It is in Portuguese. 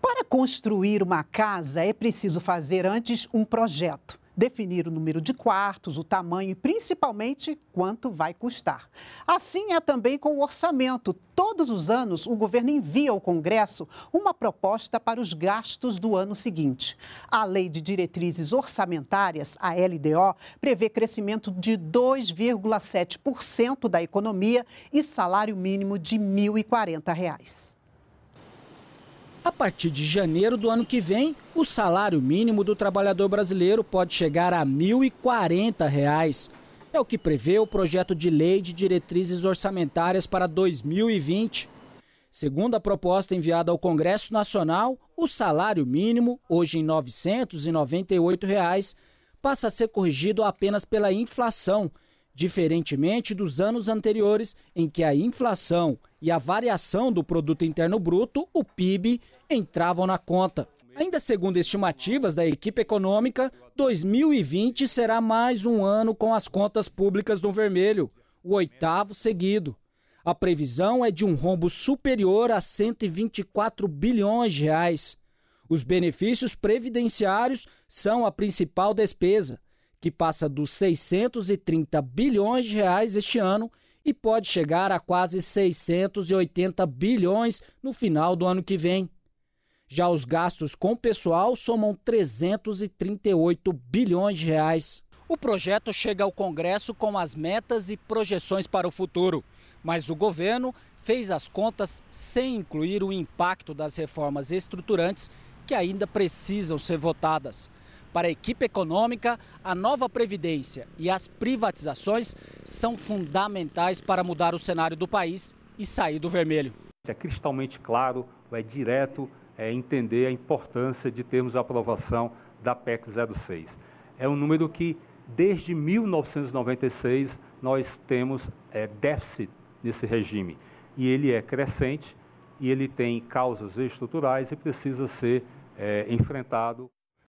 Para construir uma casa é preciso fazer antes um projeto, definir o número de quartos, o tamanho e principalmente quanto vai custar. Assim é também com o orçamento. Todos os anos, o governo envia ao Congresso uma proposta para os gastos do ano seguinte. A Lei de Diretrizes Orçamentárias, a LDO, prevê crescimento de 2,7% da economia e salário mínimo de R$ 1.040. Reais. A partir de janeiro do ano que vem, o salário mínimo do trabalhador brasileiro pode chegar a R$ 1.040. Reais. É o que prevê o projeto de lei de diretrizes orçamentárias para 2020. Segundo a proposta enviada ao Congresso Nacional, o salário mínimo, hoje em R$ 998, reais, passa a ser corrigido apenas pela inflação, diferentemente dos anos anteriores em que a inflação e a variação do produto interno bruto, o PIB, entravam na conta. Ainda segundo estimativas da equipe econômica, 2020 será mais um ano com as contas públicas no vermelho, o oitavo seguido. A previsão é de um rombo superior a 124 bilhões de reais. Os benefícios previdenciários são a principal despesa que passa dos 630 bilhões de reais este ano e pode chegar a quase 680 bilhões no final do ano que vem. Já os gastos com pessoal somam 338 bilhões de reais. O projeto chega ao Congresso com as metas e projeções para o futuro, mas o governo fez as contas sem incluir o impacto das reformas estruturantes que ainda precisam ser votadas. Para a equipe econômica, a nova Previdência e as privatizações são fundamentais para mudar o cenário do país e sair do vermelho. É cristalmente claro, é direto é entender a importância de termos a aprovação da PEC 06. É um número que, desde 1996, nós temos é, déficit nesse regime. E ele é crescente e ele tem causas estruturais e precisa ser é, enfrentado.